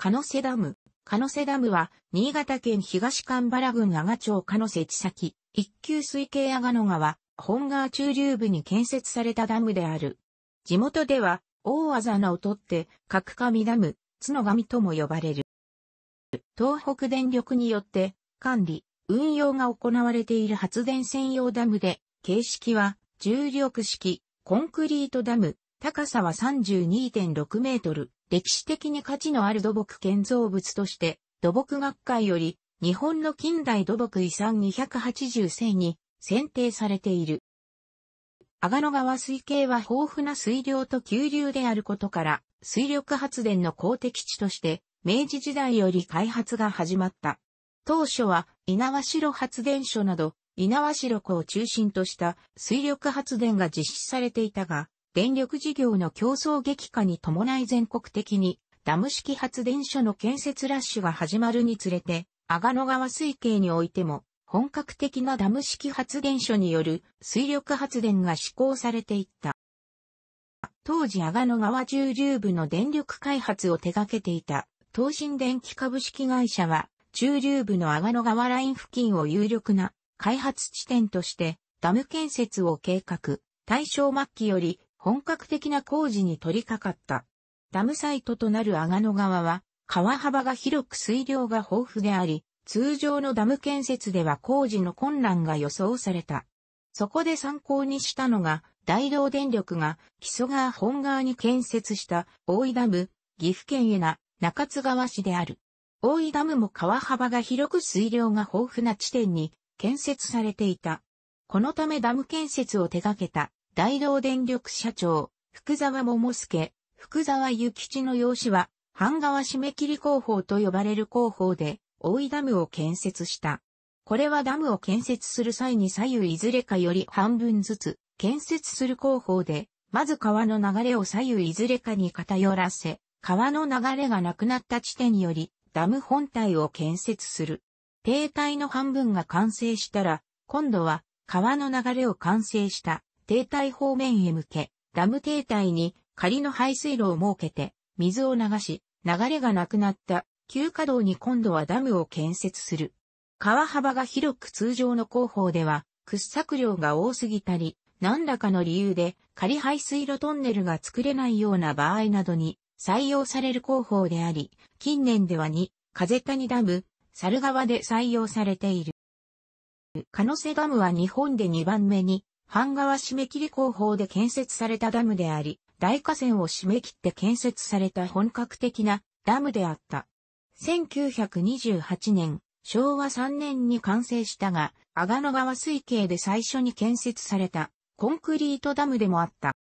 カノセダム。カノセダムは、新潟県東神原郡阿賀町ノ瀬地先、一級水系阿賀野川、本川中流部に建設されたダムである。地元では、大技名をとって、角上ダム、角上とも呼ばれる。東北電力によって、管理、運用が行われている発電専用ダムで、形式は、重力式、コンクリートダム、高さは32.6メートル、歴史的に価値のある土木建造物として、土木学会より、日本の近代土木遺産280世に選定されている。阿賀野川水系は豊富な水量と急流であることから、水力発電の公的地として、明治時代より開発が始まった。当初は、稲和城発電所など、稲和城湖を中心とした水力発電が実施されていたが、電力事業の競争激化に伴い全国的にダム式発電所の建設ラッシュが始まるにつれて、阿賀野川水系においても、本格的なダム式発電所による水力発電が施行されていった。当時阿賀野川中流部の電力開発を手掛けていた東進電機株式会社は中流部の阿賀野川ライン付近を有力な開発地点としてダム建設を計画。大正末期より本格的な工事に取り掛かった。ダムサイトとなる阿賀野川は、川幅が広く水量が豊富であり、通常のダム建設では工事の困難が予想された。そこで参考にしたのが、大道電力が木曽川本川に建設した大井ダム、岐阜県へな中津川市である。大井ダムも川幅が広く水量が豊富な地点に建設されていた。このためダム建設を手掛けた大同電力社長、福沢桃介、福沢諭吉の養子は、半川締め切り工法と呼ばれる工法で、大井ダムを建設した。これはダムを建設する際に左右いずれかより半分ずつ建設する工法で、まず川の流れを左右いずれかに偏らせ、川の流れがなくなった地点により、ダム本体を建設する。停滞の半分が完成したら、今度は川の流れを完成した停滞方面へ向け、ダム停滞に仮の排水路を設けて、水を流し、流れがなくなった急稼働に今度はダムを建設する。川幅が広く通常の工法では、掘削量が多すぎたり、何らかの理由で仮排水路トンネルが作れないような場合などに採用される工法であり、近年では2、風谷ダム、猿川で採用されている。カノセダムは日本で2番目に半川締め切り工法で建設されたダムであり、大河川を締め切って建設された本格的なダムであった。1928年、昭和3年に完成したが、阿賀野川水系で最初に建設されたコンクリートダムでもあった。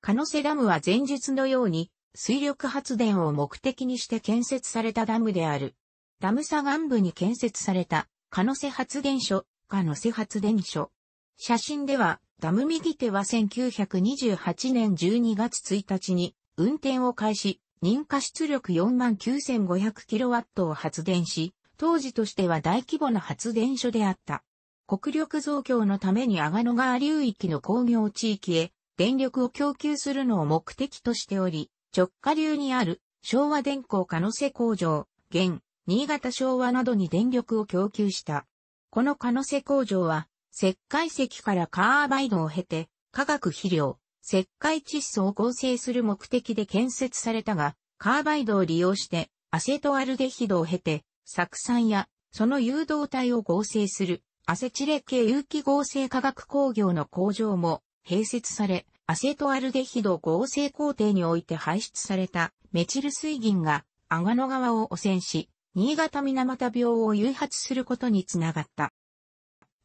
カノセダムは前述のように水力発電を目的にして建設されたダムである。ダム左岸部に建設されたカノセ発電所、カノセ発電所、写真では、ダム右手は1928年12月1日に運転を開始、認可出力 49,500kW を発電し、当時としては大規模な発電所であった。国力増強のために阿賀野川流域の工業地域へ電力を供給するのを目的としており、直下流にある昭和電工可能性工場、現、新潟昭和などに電力を供給した。この可能性工場は石灰石からカーバイドを経て、化学肥料、石灰窒素を合成する目的で建設されたが、カーバイドを利用して、アセトアルデヒドを経て、酢酸や、その誘導体を合成する、アセチレ系有機合成化学工業の工場も併設され、アセトアルデヒド合成工程において排出されたメチル水銀が阿賀野川を汚染し、新潟水俣病を誘発することにつながった。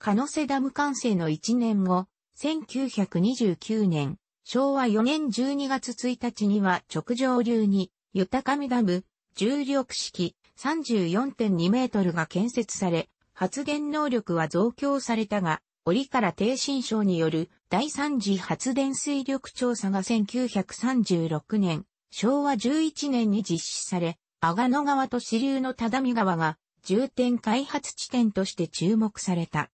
カノセダム完成の1年後、1929年、昭和4年12月1日には直上流に、豊上ダム、重力式34.2メートルが建設され、発電能力は増強されたが、折から低心症による第3次発電水力調査が1936年、昭和11年に実施され、阿賀野川と支流の只見川が重点開発地点として注目された。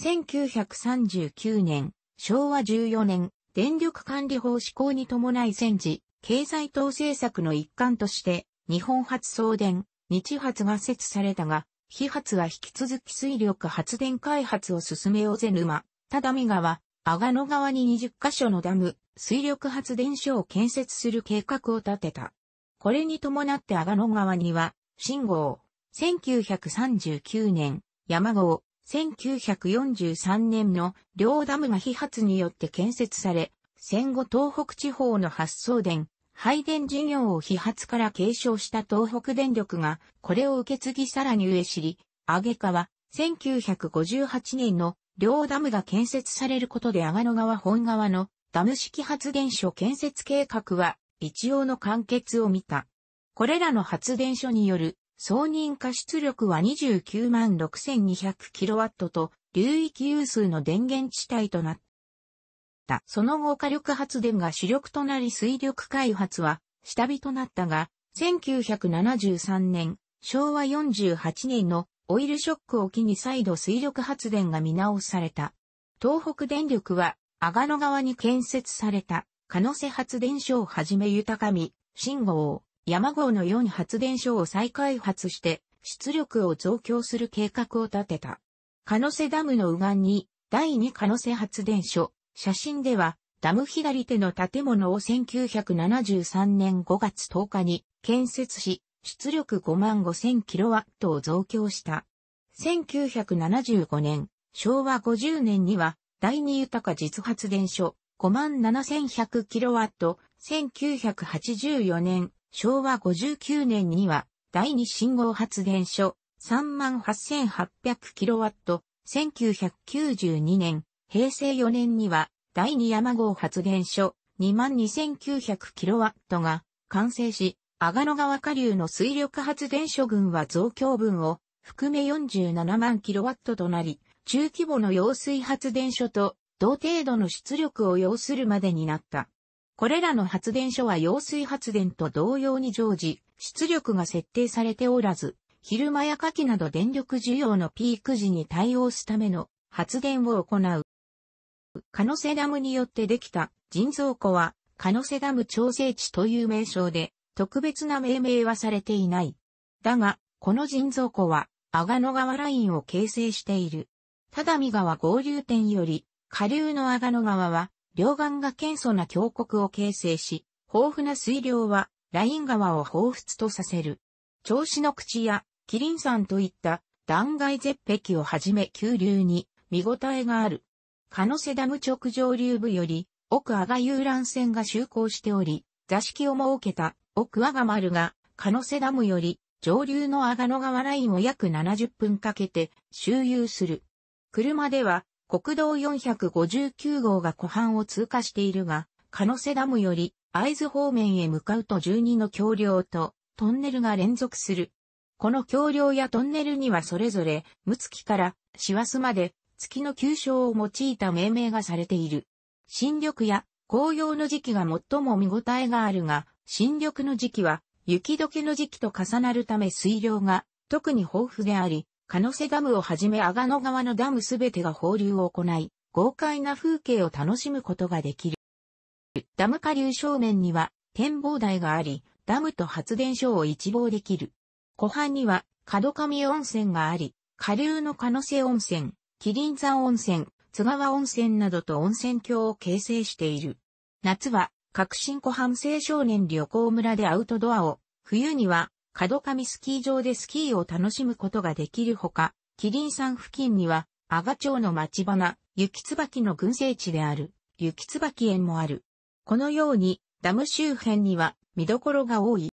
1939年、昭和14年、電力管理法施行に伴い戦時、経済等政策の一環として、日本発送電、日発が設されたが、非発は引き続き水力発電開発を進めようぜ沼、只見川、阿賀野川に20カ所のダム、水力発電所を建設する計画を立てた。これに伴って阿賀野川には、新号、1939年、山号、1943年の両ダムが被発によって建設され、戦後東北地方の発送電、配電事業を被発から継承した東北電力が、これを受け継ぎさらに上知り、あげは、1958年の両ダムが建設されることで阿賀野川本川のダム式発電所建設計画は一応の完結を見た。これらの発電所による送認可出力は29万 6200kW と、流域有数の電源地帯となった。その後火力発電が主力となり水力開発は下火となったが、1973年、昭和48年のオイルショックを機に再度水力発電が見直された。東北電力は、阿賀野川に建設された、可能性発電所をはじめ豊上、信号、山号の4発電所を再開発して出力を増強する計画を立てた。カノセダムの右岸に第2カノセ発電所、写真ではダム左手の建物を1973年5月10日に建設し、出力5万5ワットを増強した。1975年、昭和50年には、第二豊か実発電所5万7 1 0 0ット、1984年、昭和59年には第二信号発電所 38,800kW、1992年、平成4年には第二山号発電所 22,900kW が完成し、阿賀野川下流の水力発電所群は増強分を含め47万 kW となり、中規模の揚水発電所と同程度の出力を要するまでになった。これらの発電所は揚水発電と同様に常時、出力が設定されておらず、昼間や夏季など電力需要のピーク時に対応すための発電を行う。カノセダムによってできた人造湖はカノセダム調整地という名称で特別な命名はされていない。だが、この人造湖は阿賀野川ラインを形成している。だ見川合流点より下流の阿賀野川は両岸が堅素な峡谷を形成し、豊富な水量はライン川を彷彿とさせる。調子の口やキリン山といった断崖絶壁をはじめ急流に見応えがある。カノセダム直上流部より奥阿賀遊覧船が就航しており、座敷を設けた奥阿賀丸がカノセダムより上流の阿賀野川ラインを約70分かけて周遊する。車では国道459号が湖畔を通過しているが、カノセダムより会津方面へ向かうと12の橋梁とトンネルが連続する。この橋梁やトンネルにはそれぞれ、六月から師走まで月の急称を用いた命名がされている。新緑や紅葉の時期が最も見応えがあるが、新緑の時期は雪解けの時期と重なるため水量が特に豊富であり、カノセダムをはじめ阿賀野川のダムすべてが放流を行い、豪快な風景を楽しむことができる。ダム下流正面には展望台があり、ダムと発電所を一望できる。湖畔には角上温泉があり、下流のカノセ温泉、麒麟山温泉、津川温泉などと温泉郷を形成している。夏は、革新湖畔青少年旅行村でアウトドアを、冬には、角上スキー場でスキーを楽しむことができるほか、キリン山付近には、阿賀町の町花、雪椿の群生地である、雪椿園もある。このように、ダム周辺には見どころが多い。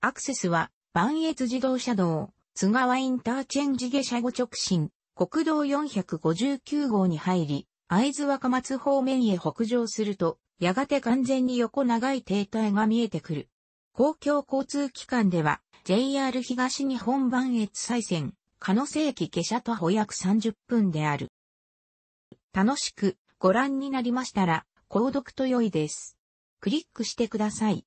アクセスは、磐越自動車道、津川インターチェンジ下車後直進、国道459号に入り、会津若松方面へ北上すると、やがて完全に横長い停滞が見えてくる。公共交通機関では JR 東日本番越西線、鹿野瀬駅下車徒歩約30分である。楽しくご覧になりましたら、購読と良いです。クリックしてください。